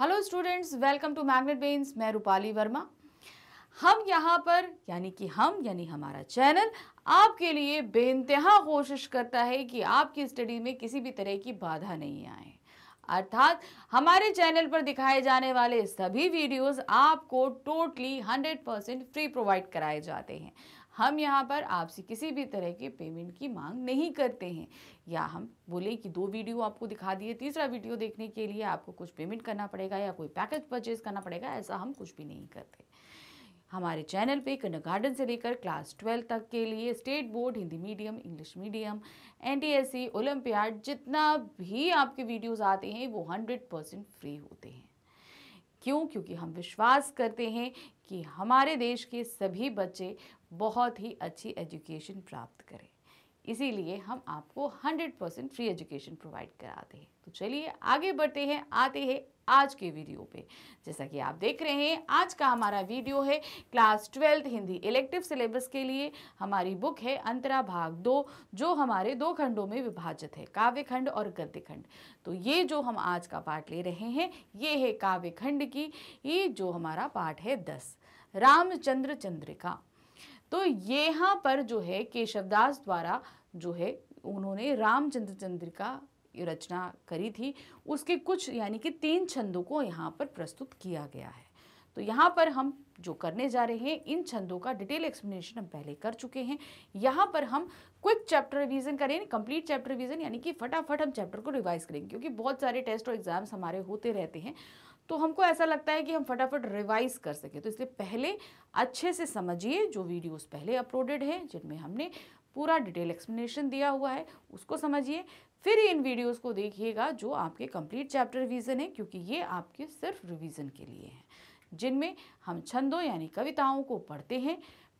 hello students welcome to magnet brains मैं रूपाली वर्मा हम यहाँ पर यानी कि हम यानी हमारा चैनल आपके लिए बेनतहा कोशिश करता है कि आपकी स्टडी में किसी भी तरह की बाधा नहीं आए अर्थात हमारे चैनल पर दिखाए जाने वाले सभी वीडियोस आपको टोटली 100 परसेंट फ्री प्रोवाइड कराए जाते हैं हम यहाँ पर आपसे किसी भी तरह के पेमेंट की मांग नहीं करते हैं या हम बोले कि दो वीडियो आपको दिखा दिए तीसरा वीडियो देखने के लिए आपको कुछ पेमेंट करना पड़ेगा या कोई पैकेज परचेज करना पड़ेगा ऐसा हम कुछ भी नहीं करते हमारे चैनल पे कन्नड़ गार्डन से लेकर क्लास ट्वेल्व तक के लिए state board Hindi medium English medium NTSC olympiad जितना भी आपके वीडियोस आते हैं वो हंड्रेड परसेंट फ्री होते हैं क्यों क्योंकि हम विश्वास करते हैं कि हमारे देश के सभी बच्चे बहुत ही अच्छी एजुकेशन प्राप्त करें इसीलिए हम आपको 100 परसेंट फ्री एजुकेशन प्रोवाइड कराते हैं तो चलिए आगे बढ़ते हैं आते हैं आज के वीडियो पे जैसा कि आप देख रहे हैं आज का हमारा वीडियो है class twelfth Hindi elective syllabus के लिए हमारी बुक है अंतरा भाग दो जो हमारे दो खंडों में विभाजित है काव्य खंड और गद्य खंड तो ये जो हम आज का पाठ ले रहे हैं ये है काव्य खंड की ये जो हमारा पाठ है दस रामचंद्र चंद्रिका तो यहाँ पर जो है केशवदास द्वारा जो है उन्होंने रामचंद्र का रचना करी थी उसके कुछ यानी कि तीन छंदों को यहाँ पर प्रस्तुत किया गया है तो यहाँ पर हम जो करने जा रहे हैं इन छंदों का डिटेल एक्सप्लेनेशन हम पहले कर चुके हैं यहाँ पर हम क्विक चैप्टर रिवीजन करें कंप्लीट चैप्टर रिवीजन यानी कि फटाफट हम चैप्टर को रिवाइज करेंगे क्योंकि बहुत सारे टेस्ट और एग्जाम्स हमारे होते रहते हैं तो हमको ऐसा लगता है कि हम फटाफट रिवाइज कर सकें तो इसलिए पहले अच्छे से समझिए जो वीडियोस पहले अपलोडेड हैं जिनमें हमने पूरा डिटेल एक्सप्लेनेशन दिया हुआ है उसको समझिए फिर इन वीडियोस को देखिएगा जो आपके कंप्लीट चैप्टर रिवीजन है क्योंकि ये आपके सिर्फ रिवीजन के लिए हैं जिनमें हम छंदों यानी कविताओं को पढ़ते हैं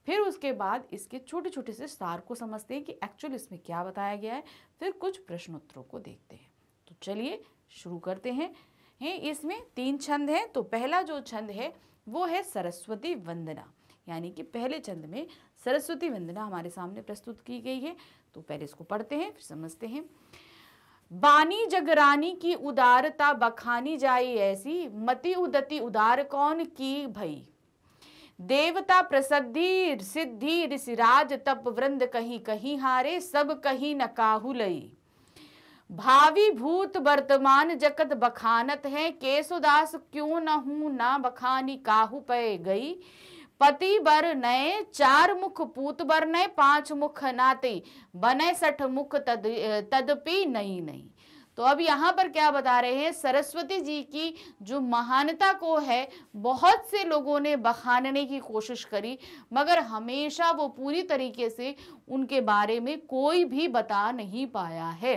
फिर उसके बाद इसके छोटे छोटे से सार को समझते हैं कि एक्चुअल इसमें क्या बताया गया है फिर कुछ प्रश्नोत्तरों को देखते हैं तो चलिए शुरू करते हैं हैं इसमें तीन छंद हैं तो पहला जो छंद है वो है सरस्वती वंदना यानी कि पहले छंद में सरस्वती वंदना हमारे सामने प्रस्तुत की गई है तो पहले इसको पढ़ते हैं फिर समझते हैं बानी जगरानी की उदारता बखानी जाए ऐसी मति उदति उदार कौन की भई देवता प्रसिद्धि सिद्धि ऋषिराज तप वृंद कहीं कहीं हारे सब कहीं न काहुलई भावी भूत वर्तमान जगत बखानत है केशोदास क्यों न हूं ना बखानी काहू पे गई पति बर नए चार मुख पूत बर नए पांच मुख नाते बने सठ मुख तद तदपि नहीं नहीं तो अब यहाँ पर क्या बता रहे हैं सरस्वती जी की जो महानता को है बहुत से लोगों ने बखानने की कोशिश करी मगर हमेशा वो पूरी तरीके से उनके बारे में कोई भी बता नहीं पाया है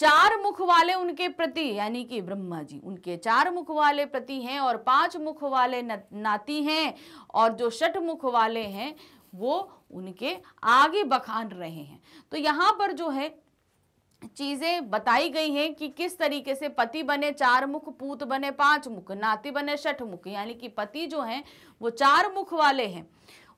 चार मुख वाले उनके प्रति यानी कि ब्रह्मा जी उनके चार मुख वाले प्रति हैं और पांच मुख वाले नाती हैं और जो षठ मुख वाले हैं वो उनके आगे बखान रहे हैं तो यहाँ पर जो है चीज़ें बताई गई हैं कि किस तरीके से पति बने चार मुख पूत बने पांच मुख नाती बने षठ मुख यानी कि पति जो हैं वो चार मुख वाले हैं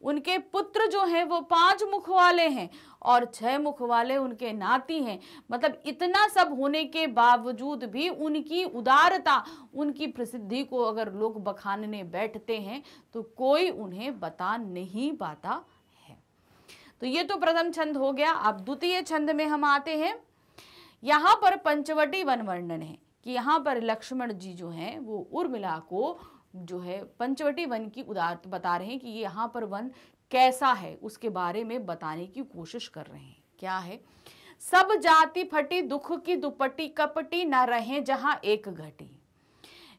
उनके पुत्र जो हैं वो पांच मुख वाले हैं और छह मुख वाले उनके नाती हैं मतलब इतना सब होने के बावजूद भी उनकी उदारता उनकी प्रसिद्धि को अगर लोग बखानने बैठते हैं तो कोई उन्हें बता नहीं पाता है तो ये तो प्रथम छंद हो गया अब द्वितीय छंद में हम आते हैं यहाँ पर पंचवटी वन वर्णन है कि यहाँ पर लक्ष्मण जी जो हैं वो उर्मिला को जो है पंचवटी वन की उदार बता रहे हैं कि यहाँ पर वन कैसा है उसके बारे में बताने की कोशिश कर रहे हैं क्या है सब जाति फटी दुख की दुपट्टी कपटी न रहे जहाँ एक घटी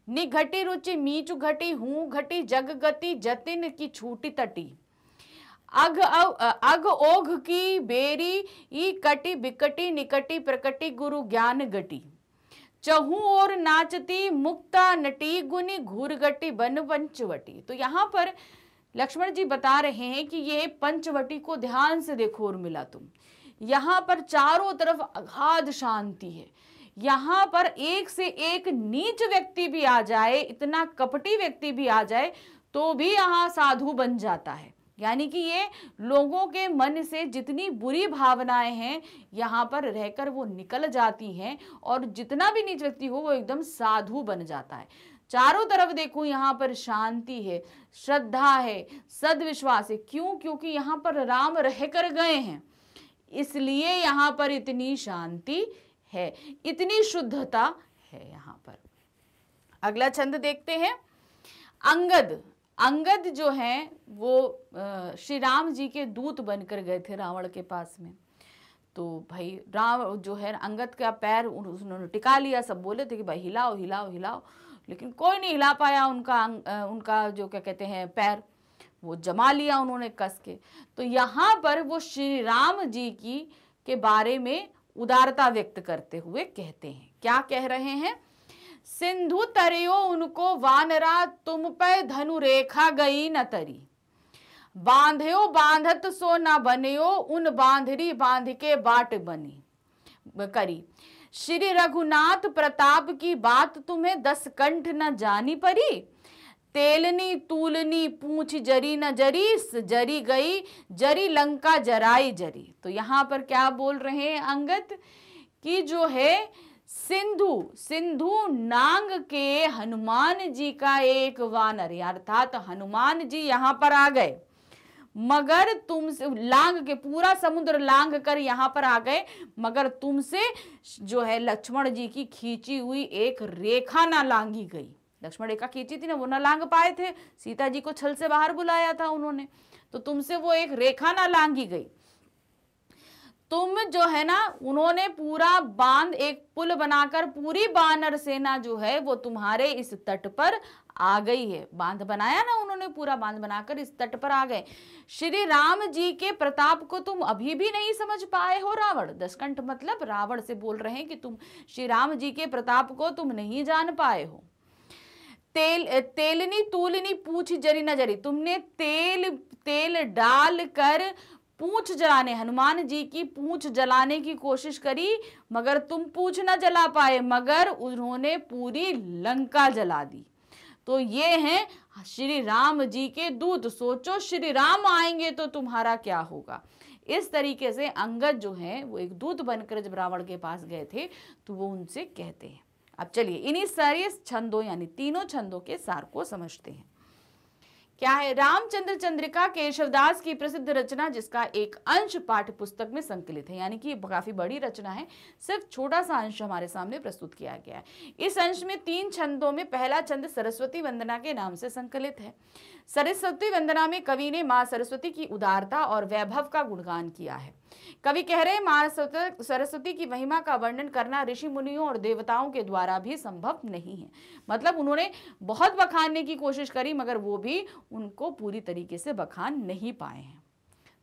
निघटी रुचि मीच घटी हूँ घटी जग गति जतिन की छूटी तटी अघ अघ ओघ की बेरी ई कटी बिकटी निकटी प्रकटी गुरु ज्ञान गटी चहू और नाचती मुक्ता नटी गुनी घूरगटी बन पंचवटी तो यहाँ पर लक्ष्मण जी बता रहे हैं कि ये पंचवटी को ध्यान से देखो और मिला तुम यहाँ पर चारों तरफ अगाध शांति है यहाँ पर एक से एक नीच व्यक्ति भी आ जाए इतना कपटी व्यक्ति भी आ जाए तो भी यहाँ साधु बन जाता है यानी कि ये लोगों के मन से जितनी बुरी भावनाएं हैं यहाँ पर रहकर वो निकल जाती हैं और जितना भी नीच व्यक्ति हो वो एकदम साधु बन जाता है चारों तरफ देखो यहाँ पर शांति है श्रद्धा है सदविश्वास है क्यों क्योंकि यहाँ पर राम रह कर गए हैं इसलिए यहाँ पर इतनी शांति है इतनी शुद्धता है यहाँ पर अगला छंद देखते हैं अंगद अंगद जो हैं वो श्री राम जी के दूत बनकर गए थे रावण के पास में तो भाई राम जो है अंगद का पैर उन्होंने टिका लिया सब बोले थे कि भाई हिलाओ हिलाओ हिलाओ लेकिन कोई नहीं हिला पाया उनका उनका जो क्या कहते हैं पैर वो जमा लिया उन्होंने कस के तो यहाँ पर वो श्री राम जी की के बारे में उदारता व्यक्त करते हुए कहते हैं क्या कह रहे हैं सिंधु तरियो उनको वानरा तुम पे धनु रेखा गई न तरी बांधयो बांधत सो न बनियो उन बांधरी बांध के बाट बनी करी श्री रघुनाथ प्रताप की बात तुम्हें दस कंठ न जानी परी तेलनी तूलनी पूछ जरी न जरी जरी गई जरी लंका जराई जरी तो यहाँ पर क्या बोल रहे हैं अंगत कि जो है सिंधु सिंधु नांग के हनुमान जी का एक वानर अर्थात हनुमान जी यहाँ पर आ गए मगर तुमसे लांग के पूरा समुद्र लांग कर यहाँ पर आ गए मगर तुमसे जो है लक्ष्मण जी की खींची हुई एक रेखा ना लांगी गई लक्ष्मण रेखा खींची थी ना वो ना लांग पाए थे सीता जी को छल से बाहर बुलाया था उन्होंने तो तुमसे वो एक रेखा ना लांगी गई तुम जो है ना उन्होंने पूरा बांध एक पुल बनाकर पूरी बानर सेना जो है वो तुम्हारे इस तट पर आ गई है बांध बनाया ना उन्होंने पूरा बांध बनाकर इस तट पर आ गए श्री राम जी के प्रताप को तुम अभी भी नहीं समझ पाए हो रावण दसकंठ मतलब रावण से बोल रहे हैं कि तुम श्री राम जी के प्रताप को तुम नहीं जान पाए हो तेल तेलनी तूलनी पूछ जरी न जरी तुमने तेल तेल डाल कर पूछ जलाने हनुमान जी की पूछ जलाने की कोशिश करी मगर तुम पूछ न जला पाए मगर उन्होंने पूरी लंका जला दी तो ये हैं श्री राम जी के दूत सोचो श्री राम आएंगे तो तुम्हारा क्या होगा इस तरीके से अंगद जो है वो एक दूत बनकर जब रावण के पास गए थे तो वो उनसे कहते हैं अब चलिए इन्हीं सारे छंदों यानी तीनों छंदों के सार को समझते हैं क्या है रामचंद्र चंद्रिका केशवदास की प्रसिद्ध रचना जिसका एक अंश पाठ्य पुस्तक में संकलित है यानी कि काफी बड़ी रचना है सिर्फ छोटा सा अंश हमारे सामने प्रस्तुत किया गया है इस अंश में तीन छंदों में पहला छंद सरस्वती वंदना के नाम से संकलित है सरस्वती वंदना में कवि ने माँ सरस्वती की उदारता और वैभव का गुणगान किया है कवि कह रहे मां सरस्वती की महिमा का वर्णन करना ऋषि मुनियों और देवताओं के द्वारा भी संभव नहीं है मतलब उन्होंने बहुत बखानने की कोशिश करी मगर वो भी उनको पूरी तरीके से बखान नहीं पाए हैं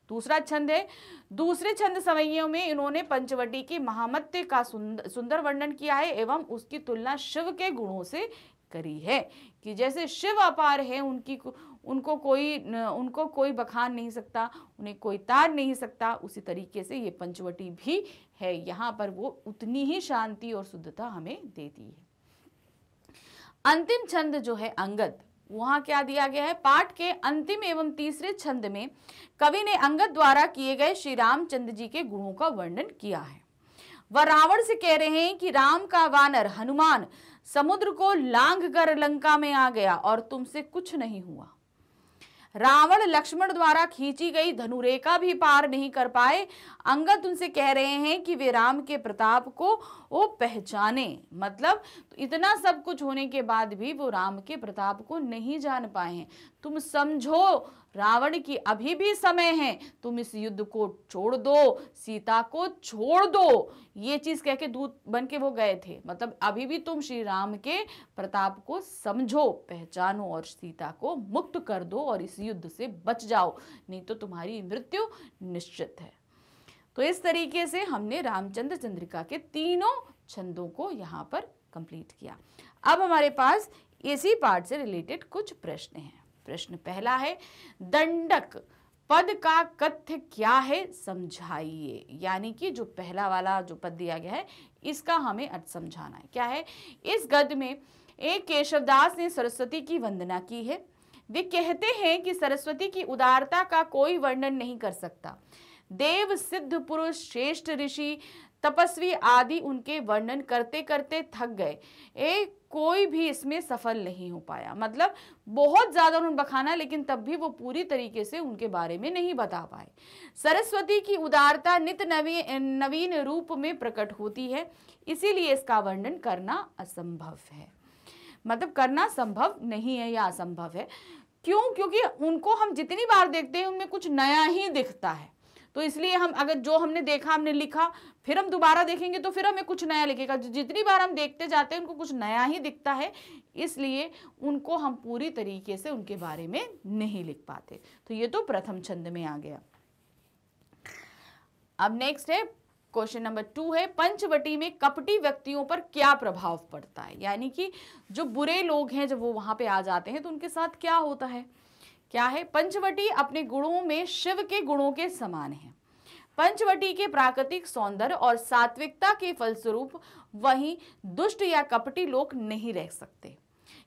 दूसरा छंद है दूसरे छंद सवैयों में इन्होंने पंचवटी के महामत्य का सुंदर वर्णन किया है एवं उसकी तुलना शिव के गुणों से करी है कि जैसे शिव अपार है उनकी उनको कोई उनको कोई बखान नहीं सकता उन्हें कोई तार नहीं सकता उसी तरीके से ये पंचवटी भी है यहाँ पर वो उतनी ही शांति और शुद्धता हमें देती है अंतिम छंद जो है अंगद वहाँ क्या दिया गया है पाठ के अंतिम एवं तीसरे छंद में कवि ने अंगद द्वारा किए गए श्री रामचंद्र जी के गुणों का वर्णन किया है वह रावण से कह रहे हैं कि राम का वानर हनुमान समुद्र को लांघकर कर लंका में आ गया और तुमसे कुछ नहीं हुआ रावण लक्ष्मण द्वारा खींची गई धनुरेखा भी पार नहीं कर पाए अंगद उनसे कह रहे हैं कि वे राम के प्रताप को वो पहचाने मतलब इतना सब कुछ होने के बाद भी वो राम के प्रताप को नहीं जान पाए हैं तुम समझो रावण की अभी भी समय है तुम इस युद्ध को छोड़ दो सीता को छोड़ दो ये चीज कह के दूत बन के वो गए थे मतलब अभी भी तुम श्री राम के प्रताप को समझो पहचानो और सीता को मुक्त कर दो और इस युद्ध से बच जाओ नहीं तो तुम्हारी मृत्यु निश्चित है तो इस तरीके से हमने रामचंद्र चंद्रिका के तीनों छंदों को यहाँ पर कंप्लीट किया अब हमारे पास इसी पार्ट से रिलेटेड कुछ प्रश्न हैं प्रश्न पहला है दंडक पद का कथ्य क्या है समझाइए यानी कि जो पहला वाला जो पद दिया गया है इसका हमें अर्थ समझाना है क्या है इस गद्य में एक केशवदास ने सरस्वती की वंदना की है वे कहते हैं कि सरस्वती की उदारता का कोई वर्णन नहीं कर सकता देव सिद्ध पुरुष श्रेष्ठ ऋषि तपस्वी आदि उनके वर्णन करते करते थक गए एक कोई भी इसमें सफल नहीं हो पाया मतलब बहुत ज़्यादा उन्होंने बखाना लेकिन तब भी वो पूरी तरीके से उनके बारे में नहीं बता पाए सरस्वती की उदारता नित नवी नवीन रूप में प्रकट होती है इसीलिए इसका वर्णन करना असंभव है मतलब करना संभव नहीं है या असंभव है क्यों क्योंकि उनको हम जितनी बार देखते हैं उनमें कुछ नया ही दिखता है तो इसलिए हम अगर जो हमने देखा हमने लिखा फिर हम दोबारा देखेंगे तो फिर हमें कुछ नया लिखेगा जितनी बार हम देखते जाते हैं उनको कुछ नया ही दिखता है इसलिए उनको हम पूरी तरीके से उनके बारे में नहीं लिख पाते तो ये तो प्रथम छंद में आ गया अब नेक्स्ट है क्वेश्चन नंबर टू है पंचवटी में कपटी व्यक्तियों पर क्या प्रभाव पड़ता है यानी कि जो बुरे लोग हैं जब वो वहां पे आ जाते हैं तो उनके साथ क्या होता है क्या है पंचवटी अपने गुणों में शिव के गुणों के समान है पंचवटी के प्राकृतिक सौंदर्य और सात्विकता के फलस्वरूप वहीं दुष्ट या कपटी लोग नहीं रह सकते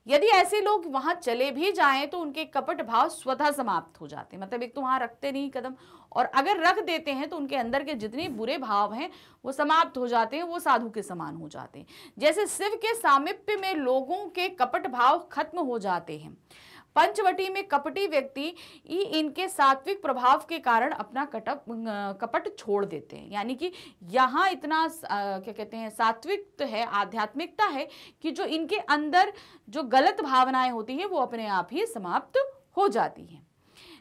यदि ऐसे लोग वहां चले भी जाएं तो उनके कपट भाव स्वतः समाप्त हो जाते मतलब एक तो वहां रखते नहीं कदम और अगर रख देते हैं तो उनके अंदर के जितने बुरे भाव हैं वो समाप्त हो जाते हैं वो साधु के समान हो जाते हैं जैसे शिव के सामिप्य में लोगों के कपट भाव खत्म हो जाते हैं पंचवटी में कपटी व्यक्ति इनके सात्विक प्रभाव के कारण अपना कटप कपट छोड़ देते हैं यानी कि यहाँ इतना क्या कहते हैं सात्विक तो है आध्यात्मिकता है कि जो इनके अंदर जो गलत भावनाएं होती हैं वो अपने आप ही समाप्त हो जाती हैं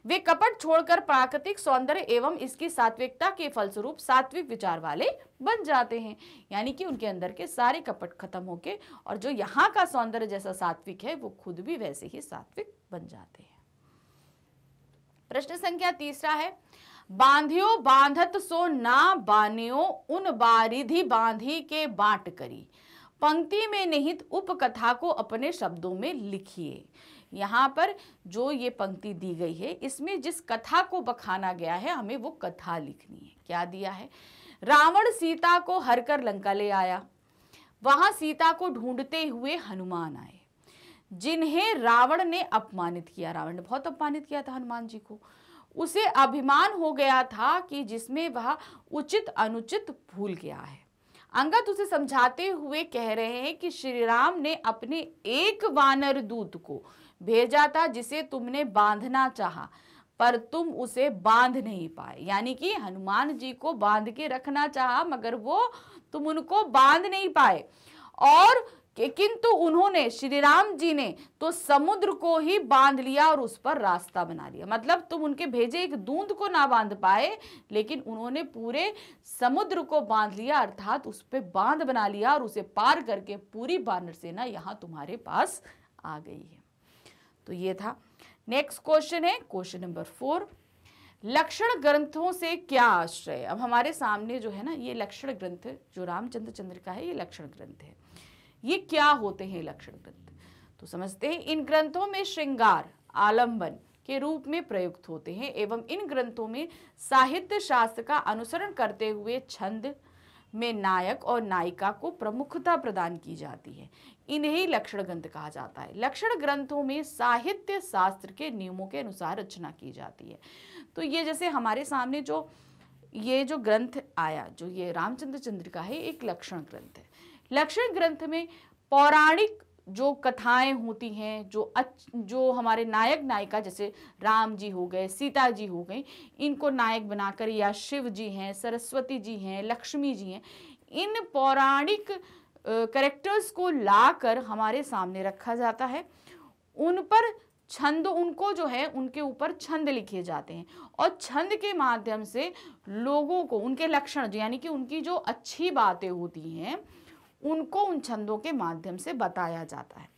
वे कपट छोड़कर प्राकृतिक सौंदर्य एवं इसकी सात्विकता के फलस्वरूप सात्विक विचार वाले बन जाते हैं यानी कि उनके अंदर के सारे कपट खत्म होके और जो यहाँ का सौंदर्य जैसा सात्विक है वो खुद भी वैसे ही सात्विक बन जाते हैं प्रश्न संख्या तीसरा है बांधियो बांधत सो ना बानियो उन बारिधि बांधी के बांट करी पंक्ति में निहित उपकथा को अपने शब्दों में लिखिए यहाँ पर जो ये पंक्ति दी गई है इसमें जिस कथा को बखाना गया है हमें वो कथा लिखनी है क्या दिया है रावण सीता को हर कर लंका ले आया वहाँ सीता को ढूंढते हुए हनुमान आए जिन्हें रावण ने अपमानित किया रावण ने बहुत अपमानित किया था हनुमान जी को उसे अभिमान हो गया था कि जिसमें वह उचित अनुचित भूल गया है अंगत उसे समझाते हुए कह रहे हैं कि श्री राम ने अपने एक वानर दूत को भेजा था जिसे तुमने बांधना चाहा पर तुम उसे बांध नहीं पाए यानी कि हनुमान जी को बांध के रखना चाहा मगर वो तुम उनको बांध नहीं पाए और किंतु उन्होंने श्री राम जी ने तो समुद्र को ही बांध लिया और उस पर रास्ता बना लिया मतलब तुम उनके भेजे एक दूंद को ना बांध पाए लेकिन उन्होंने पूरे समुद्र को बांध लिया अर्थात उस पर बांध बना लिया और उसे पार करके पूरी बानर सेना यहाँ तुम्हारे पास आ गई है तो ये था नेक्स्ट क्वेश्चन है क्वेश्चन नंबर फोर लक्षण ग्रंथों से क्या आश्रय अब हमारे सामने जो है ना ये लक्षण ग्रंथ जो रामचंद्र चंद्र का है ये लक्षण ग्रंथ है ये क्या होते हैं लक्षण ग्रंथ तो समझते हैं इन ग्रंथों में श्रृंगार आलंबन के रूप में प्रयुक्त होते हैं एवं इन ग्रंथों में साहित्य शास्त्र का अनुसरण करते हुए छंद में नायक और नायिका को प्रमुखता प्रदान की जाती है इन्हें लक्षण ग्रंथ कहा जाता है लक्षण ग्रंथों में साहित्य शास्त्र के नियमों के अनुसार रचना की जाती है तो ये जैसे हमारे सामने जो ये जो ग्रंथ आया जो ये रामचंद्र चंद्र का है एक लक्षण ग्रंथ है लक्षण ग्रंथ में पौराणिक जो कथाएं होती हैं जो अच जो हमारे नायक नायिका जैसे राम जी हो गए सीता जी हो गई इनको नायक बनाकर या शिव जी हैं सरस्वती जी हैं लक्ष्मी जी हैं इन पौराणिक करेक्टर्स को लाकर हमारे सामने रखा जाता है उन पर छंद उनको जो है उनके ऊपर छंद लिखे जाते हैं और छंद के माध्यम से लोगों को उनके लक्षण यानी कि उनकी जो अच्छी बातें होती हैं उनको उन छंदों के माध्यम से बताया जाता है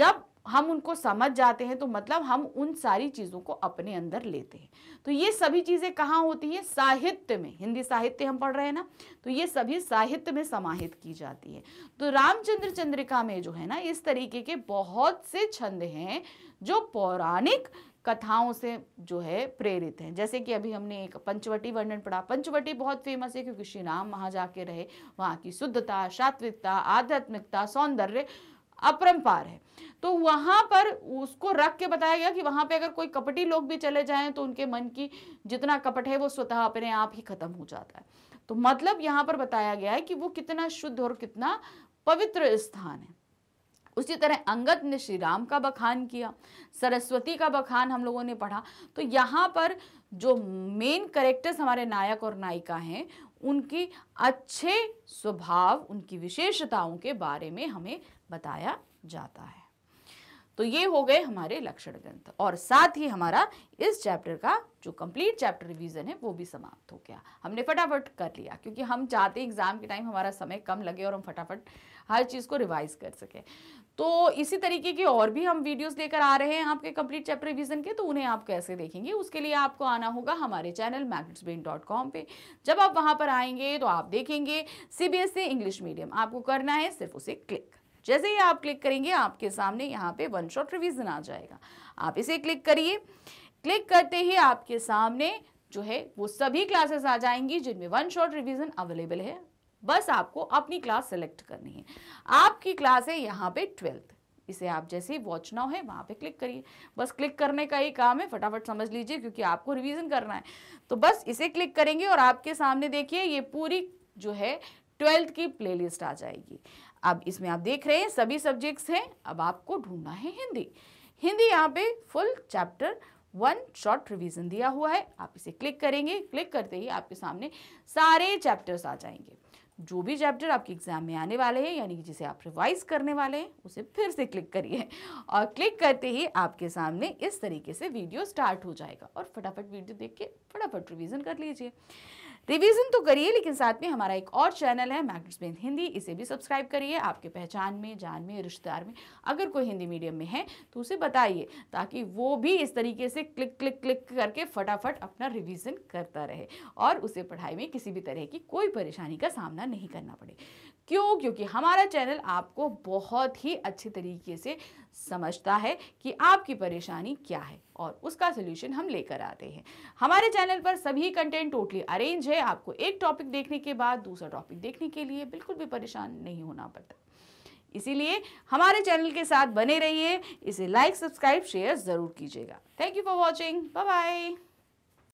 जब हम उनको समझ जाते हैं तो मतलब हम उन सारी चीज़ों को अपने अंदर लेते हैं तो ये सभी चीज़ें कहाँ होती हैं साहित्य में हिंदी साहित्य हम पढ़ रहे हैं ना तो ये सभी साहित्य में समाहित की जाती है तो रामचंद्र चंद्रिका में जो है ना इस तरीके के बहुत से छंद हैं जो पौराणिक कथाओं से जो है प्रेरित हैं जैसे कि अभी हमने एक पंचवटी वर्णन पढ़ा पंचवटी बहुत फेमस है क्योंकि श्री राम वहाँ जाके रहे वहाँ की शुद्धता सात्विकता आध्यात्मिकता सौंदर्य अपरम्पार है तो वहाँ पर उसको रख के बताया गया कि वहाँ पे अगर कोई कपटी लोग भी चले जाएँ तो उनके मन की जितना कपट है वो स्वतः अपने आप ही खत्म हो जाता है तो मतलब यहाँ पर बताया गया है कि वो कितना शुद्ध और कितना पवित्र स्थान है उसी तरह अंगद ने श्री राम का बखान किया सरस्वती का बखान हम लोगों ने पढ़ा तो यहाँ पर जो मेन करेक्टर्स हमारे नायक और नायिका हैं उनकी अच्छे स्वभाव उनकी विशेषताओं के बारे में हमें बताया जाता है तो ये हो गए हमारे लक्षण ग्रंथ और साथ ही हमारा इस चैप्टर का जो कंप्लीट चैप्टर रिवीजन है वो भी समाप्त हो गया हमने फटाफट कर लिया क्योंकि हम चाहते एग्ज़ाम के टाइम हमारा समय कम लगे और हम फटाफट हर चीज़ को रिवाइज कर सकें तो इसी तरीके की और भी हम वीडियोस लेकर आ रहे हैं आपके कंप्लीट चैप्टर रिवीजन के तो उन्हें आप कैसे देखेंगे उसके लिए आपको आना होगा हमारे चैनल मैग्नेट्सब्रेन डॉट कॉम पर जब आप वहाँ पर आएंगे तो आप देखेंगे सीबीएसई इंग्लिश मीडियम आपको करना है सिर्फ उसे क्लिक जैसे ही आप क्लिक करेंगे आपके सामने यहाँ पे वन शॉट रिविज़न आ जाएगा आप इसे क्लिक करिए क्लिक करते ही आपके सामने जो है वो सभी क्लासेस आ जाएंगी जिनमें वन शॉट रिविजन अवेलेबल है बस आपको अपनी क्लास सेलेक्ट करनी है आपकी क्लास है यहाँ पे ट्वेल्थ इसे आप जैसे ही वॉच नाउ है वहाँ पे क्लिक करिए बस क्लिक करने का ही काम है फटाफट समझ लीजिए क्योंकि आपको रिवीजन करना है तो बस इसे क्लिक करेंगे और आपके सामने देखिए ये पूरी जो है ट्वेल्थ की प्लेलिस्ट आ जाएगी अब इसमें आप देख रहे हैं सभी सब्जेक्ट्स हैं अब आपको ढूंढना है हिंदी हिंदी यहाँ पे full chapter one short revision दिया हुआ है आप इसे क्लिक करेंगे क्लिक करते ही आपके सामने सारे चैप्टर्स आ जाएंगे जो भी चैप्टर आपके एग्ज़ाम में आने वाले हैं यानी कि जिसे आप रिवाइज करने वाले हैं उसे फिर से क्लिक करिए और क्लिक करते ही आपके सामने इस तरीके से वीडियो स्टार्ट हो जाएगा और फटाफट वीडियो देख के फटाफट रिविज़न कर लीजिए रिवीजन तो करिए लेकिन साथ में हमारा एक और चैनल है बेन हिंदी इसे भी सब्सक्राइब करिए आपके पहचान में जान में रिश्तेदार में अगर कोई हिंदी मीडियम में है तो उसे बताइए ताकि वो भी इस तरीके से क्लिक क्लिक क्लिक करके फटाफट अपना रिवीजन करता रहे और उसे पढ़ाई में किसी भी तरह की कोई परेशानी का सामना नहीं करना पड़े क्यों क्योंकि हमारा चैनल आपको बहुत ही अच्छे तरीके से समझता है कि आपकी परेशानी क्या है और उसका सोल्यूशन हम लेकर आते हैं हमारे चैनल पर सभी कंटेंट टोटली अरेंज है आपको एक टॉपिक देखने के बाद दूसरा टॉपिक देखने के लिए बिल्कुल भी परेशान नहीं होना पड़ता इसीलिए हमारे चैनल के साथ बने रहिए इसे लाइक सब्सक्राइब शेयर ज़रूर कीजिएगा thank you for watching bye bye